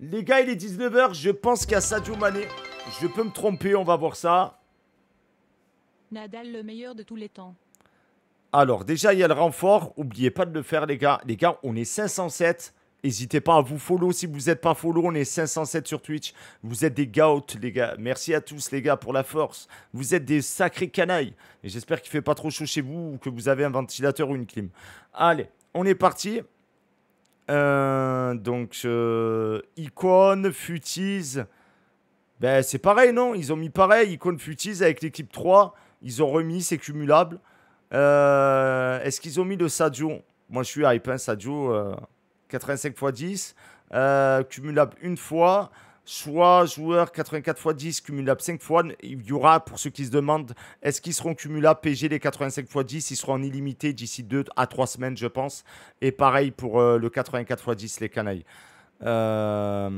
Les gars, il est 19h. Je pense qu'à Sadio Mané. Je peux me tromper, on va voir ça. Nadal, le meilleur de tous les temps. Alors, déjà, il y a le renfort. Oubliez pas de le faire, les gars. Les gars, on est 507. N'hésitez pas à vous follow si vous n'êtes pas follow. On est 507 sur Twitch. Vous êtes des gouts, les gars. Merci à tous, les gars, pour la force. Vous êtes des sacrés canailles. Et j'espère qu'il ne fait pas trop chaud chez vous ou que vous avez un ventilateur ou une clim. Allez, on est parti. Euh, donc, Icon, Futis. Ben, c'est pareil, non Ils ont mis pareil, Icon, Futis avec l'équipe 3. Ils ont remis, c'est cumulable. Euh, est-ce qu'ils ont mis le Sadio Moi, je suis hype, hein, Sadio, 85 x 10. cumulable une fois soit joueur 84 x 10 cumulable 5 fois. Il y aura, pour ceux qui se demandent, est-ce qu'ils seront cumulables PG les 85 x 10 Ils seront en illimité d'ici 2 à 3 semaines, je pense. Et pareil pour euh, le 84 x 10, les canailles. Euh,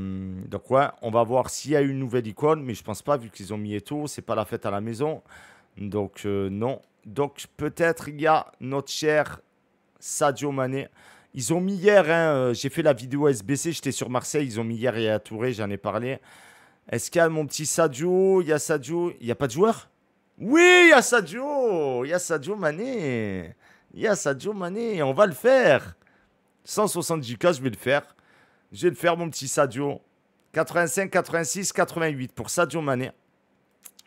donc ouais, on va voir s'il y a une nouvelle icône, mais je pense pas vu qu'ils ont mis Eto, c'est pas la fête à la maison. Donc euh, non. Donc peut-être il y a notre cher Sadio Mané ils ont mis hier, hein, euh, j'ai fait la vidéo SBC, j'étais sur Marseille, ils ont mis hier et à Touré, j'en ai parlé. Est-ce qu'il y a mon petit Sadio Il y a Sadio. Il n'y a pas de joueur Oui, il y a Sadio Il y a Sadio Mané Il y a Sadio Mané On va le faire 170K, je vais le faire. Je vais le faire, mon petit Sadio. 85, 86, 88 pour Sadio Mané.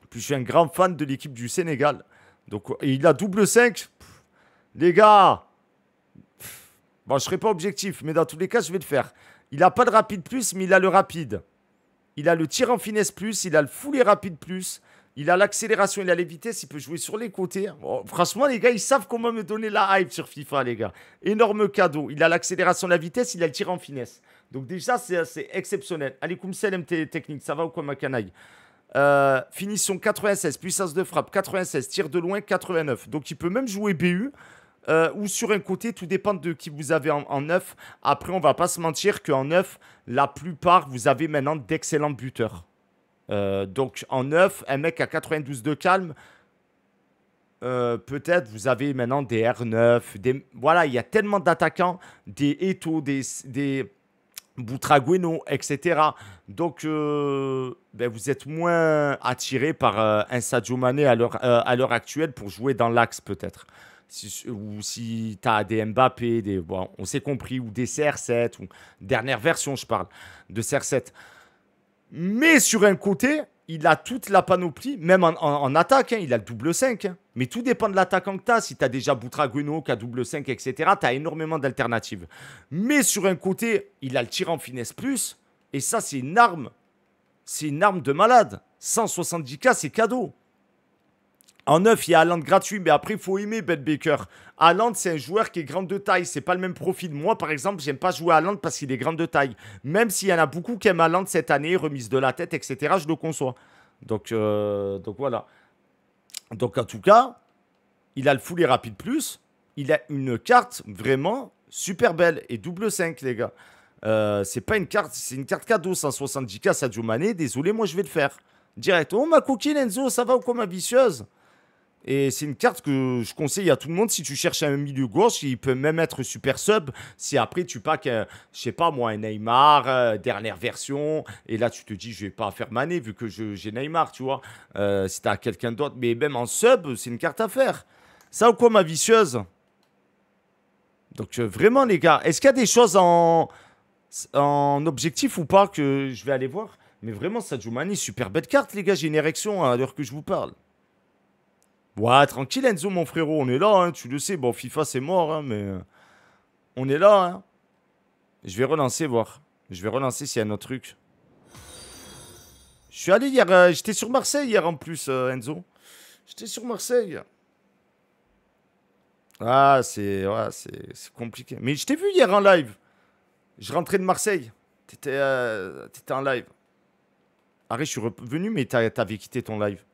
Puis je suis un grand fan de l'équipe du Sénégal. Donc, il a double 5. les gars, Bon, je ne serai pas objectif, mais dans tous les cas, je vais le faire. Il n'a pas de rapide plus, mais il a le rapide. Il a le tir en finesse plus, il a le foulé rapide plus, il a l'accélération, il a les vitesses, il peut jouer sur les côtés. Hein. franchement, les gars, ils savent comment me donner la hype sur FIFA, les gars. Énorme cadeau. Il a l'accélération, la vitesse, il a le tir en finesse. Donc déjà, c'est assez exceptionnel. Allez, Koumsel, MT Technique, ça va ou quoi, ma canaille euh, Finition 96, puissance de frappe 96, tir de loin 89. Donc il peut même jouer BU. Euh, ou sur un côté, tout dépend de qui vous avez en, neuf. Après, on va pas se mentir qu'en neuf, la plupart, vous avez maintenant d'excellents buteurs. Euh, donc en neuf, un mec à 92 de calme, euh, peut-être vous avez maintenant des R9, des... voilà, il y a tellement d'attaquants, des Eto, des, des Boutragueno, etc. Donc, ben, vous êtes moins attiré par un Sadio Mane à l'heure actuelle pour jouer dans l'axe, peut-être ou si tu des Mbappé, des, bon, on s'est compris, ou des CR7, ou dernière version, je parle, de CR7. Mais sur un côté, il a toute la panoplie, même en, attaque, hein, il a le double 5. Hein. Mais tout dépend de l'attaquant que tu Si tu as déjà Boutragueno qui a double 5, etc., tu énormément d'alternatives. Mais sur un côté, il a le tir en finesse plus, et ça, c'est une arme. C'est une arme de malade. 170K, c'est cadeau. En neuf, il y a Haaland gratuit, mais après, il faut aimer Ben Baker. Allende, c'est un joueur qui est grand de taille, c'est pas le même profil. Moi, par exemple, j'aime pas jouer à parce qu'il est grand de taille. Même s'il y en a beaucoup qui aiment Haaland cette année, remise de la tête, etc., je le conçois. Donc, euh, donc voilà. Donc en tout cas, il a le full rapide plus. Il a une carte vraiment super belle et double 5, les gars. Euh, c'est pas une carte, c'est une carte cadeau 170k Sadio Mané. Désolé, moi je vais le faire direct. Oh ma cookie, Enzo, ça va ou quoi ma vicieuse et c'est une carte que je conseille à tout le monde. Si tu cherches un milieu gauche, il peut même être super sub. Si après tu packs, un, euh, je sais pas moi, un Neymar, euh, dernière version, et là tu te dis, je vais pas faire Mané vu que j'ai Neymar, tu vois. Euh, si quelqu'un d'autre, mais même en sub, c'est une carte à faire. Ça ou quoi, ma vicieuse Donc euh, vraiment, les gars, est-ce qu'il y a des choses en, en objectif ou pas que je vais aller voir Mais vraiment, Sadio Mané, super belle carte, les gars. J'ai une érection hein, à l'heure que je vous parle. Ouais, tranquille Enzo, mon frérot, on est là, hein, tu le sais. Bon, FIFA, c'est mort, hein, mais euh, on est là. Hein. Je vais relancer, voir. Je vais relancer s'il y a un autre truc. Je suis allé hier, euh, j'étais sur Marseille hier en plus, euh, Enzo. J'étais sur Marseille. Ah, c'est ouais, c'est compliqué. Mais je t'ai vu hier en live. Je rentrais de Marseille. T'étais en live. Arrête, je suis revenu, mais t'avais quitté ton live.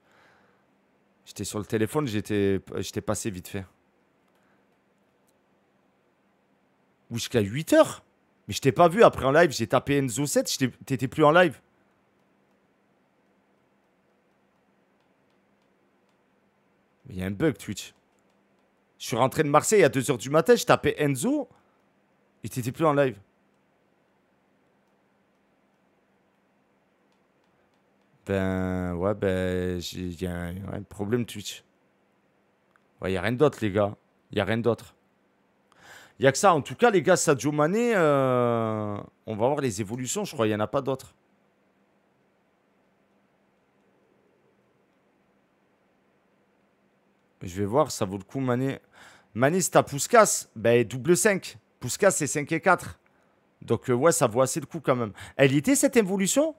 J'étais sur le téléphone, j'étais passé vite fait. Ou jusqu'à 8 h Mais je t'ai pas vu après en live. J'ai tapé Enzo 7, t'étais plus en live. il y a un bug Twitch. Je suis rentré de Marseille à 2h du matin, je tapais Enzo et t'étais plus en live. Ben ouais, ben il y a un, problème Twitch. Il n'y a rien d'autre, les gars. Il n'y a rien d'autre. Il n'y a que ça. En tout cas, les gars, Sadio Mané, euh, on va voir les évolutions, je crois. qu'il n'y en a pas d'autres. Je vais voir, ça vaut le coup, Mané. Mané, c'est à Pouskas. Ben, double 5. Pouskas, c'est 5 et 4. Donc, euh, ouais, ça vaut assez le coup quand même. Elle était cette évolution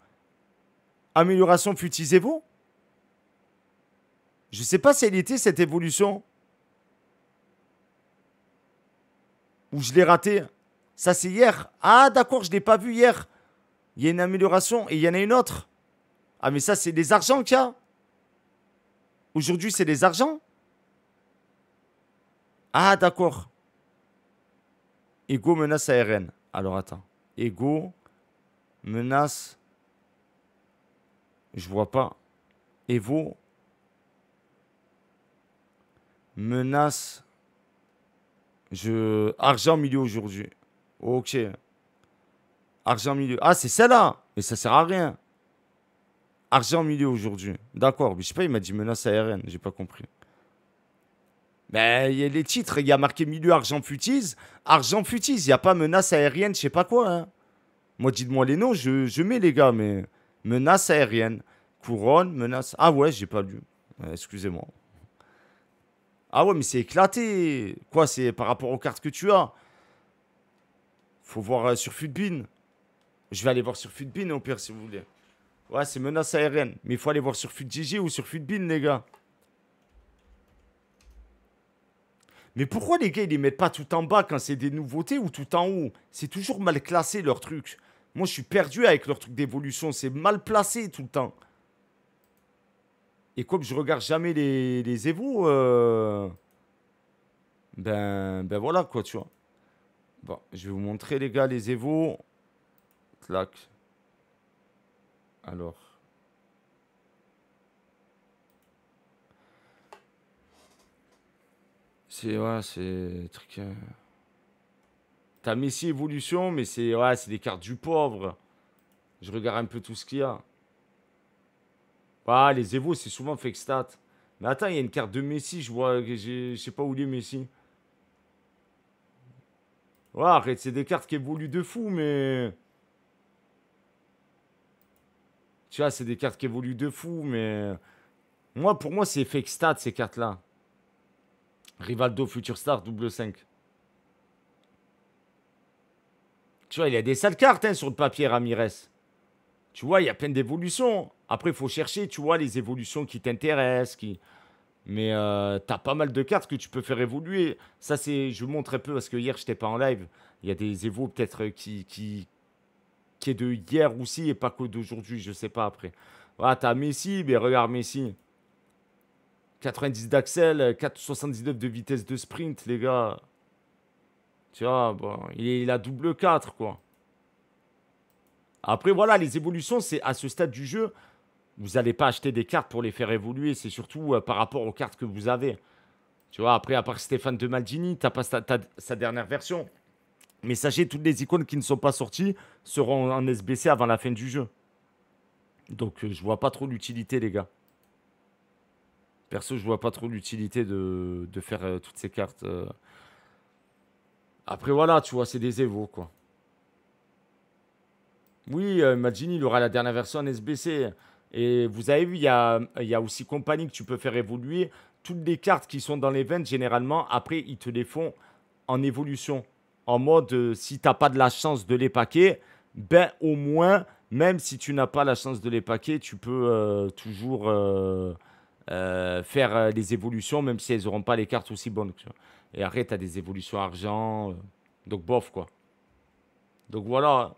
amélioration futisez-vous Je ne sais pas si elle était cette évolution. Ou je l'ai ratée. Ça, c'est hier. Ah, d'accord, je ne l'ai pas vu hier. Il y a une amélioration et il y en a une autre. Ah, mais ça, c'est des argents qu'il y a. Aujourd'hui, c'est des argents. Ah, d'accord. Ego menace ARN. Alors, attends. Ego menace je vois pas. Et Evo menace. Je argent milieu aujourd'hui. Ok. Argent milieu. Ah, c'est celle-là. Mais ça sert à rien. Argent milieu aujourd'hui. D'accord. Mais je sais pas, il m'a dit menace aérienne. J'ai pas compris. Mais ben, il y a les titres. Il y a marqué milieu argent futise. Argent futise. Il n'y a pas menace aérienne, je sais pas quoi. Hein. Moi, dites-moi les noms. Je, je mets les gars, mais menace aérienne couronne, menace. Ah ouais, j'ai pas lu. Euh, excusez-moi. Ah ouais, mais c'est éclaté. Quoi, c'est par rapport aux cartes que tu as Faut voir euh, sur Futbin. Je vais aller voir sur Futbin au pire si vous voulez. Ouais, c'est menace aérienne. Mais il faut aller voir sur FutGG ou sur Futbin, les gars. Mais pourquoi les gars, ils les mettent pas tout en bas quand c'est des nouveautés ou tout en haut C'est toujours mal classé leur truc. Moi, je suis perdu avec leur truc d'évolution. C'est mal placé tout le temps. Et comme je regarde jamais les, les euh, ben, ben voilà quoi, tu vois. Bon, je vais vous montrer les gars les évos. Clac. Alors. C'est ouais, c'est truc. Euh, t'as Messi Evolution, mais c'est ouais, c'est des cartes du pauvre. Je regarde un peu tout ce qu'il y a. Ah, les Evo, c'est souvent fake stat. Mais attends, il y a une carte de Messi, je vois, je sais pas où il est Messi. arrête, c'est des cartes qui évoluent de fou, mais... Tu vois, c'est des cartes qui évoluent de fou, mais... Moi, pour moi, c'est fake stat, ces cartes-là. Rivaldo, Future Star, double 5. Tu vois, il y a des sales cartes hein, sur le papier, Ramirez. Tu vois, il y a plein d'évolutions. Après, il faut chercher, tu vois, les évolutions qui t'intéressent. Qui... Mais euh, tu as pas mal de cartes que tu peux faire évoluer. Ça, c'est, je vous montre un peu parce que hier, je n'étais pas en live. Il y a des évolutions peut-être qui, qui, qui est de hier aussi et pas que d'aujourd'hui, je sais pas après. Voilà, ah, t'as Messi, mais regarde Messi. 90 d'axel, 479 de vitesse de sprint, les gars. Tu vois, bon, il, il a double 4, quoi. Après, voilà, les évolutions, c'est à ce stade du jeu, vous n'allez pas acheter des cartes pour les faire évoluer. C'est surtout euh, par rapport aux cartes que vous avez. Tu vois, après, à part Stéphane de Maldini, tu pas sa, dernière version. Mais sachez, toutes les icônes qui ne sont pas sorties seront en SBC avant la fin du jeu. Donc, je euh, je vois pas trop l'utilité, les gars. Perso, je vois pas trop l'utilité de, faire euh, toutes ces cartes. Après, voilà, tu vois, c'est des évos, quoi. Oui, imagine, euh, il aura la dernière version en SBC. Et vous avez vu, il y a, aussi Compagnie que tu peux faire évoluer. Toutes les cartes qui sont dans l'event, généralement, après, ils te les font en évolution. En mode, euh, si tu n'as pas de la chance de les paquer, ben au moins, même si tu n'as pas la chance de les paquer, tu peux euh, toujours faire des évolutions, même si elles n'auront pas les cartes aussi bonnes. Et arrête tu as des évolutions argent. donc, bof, quoi. Donc, voilà.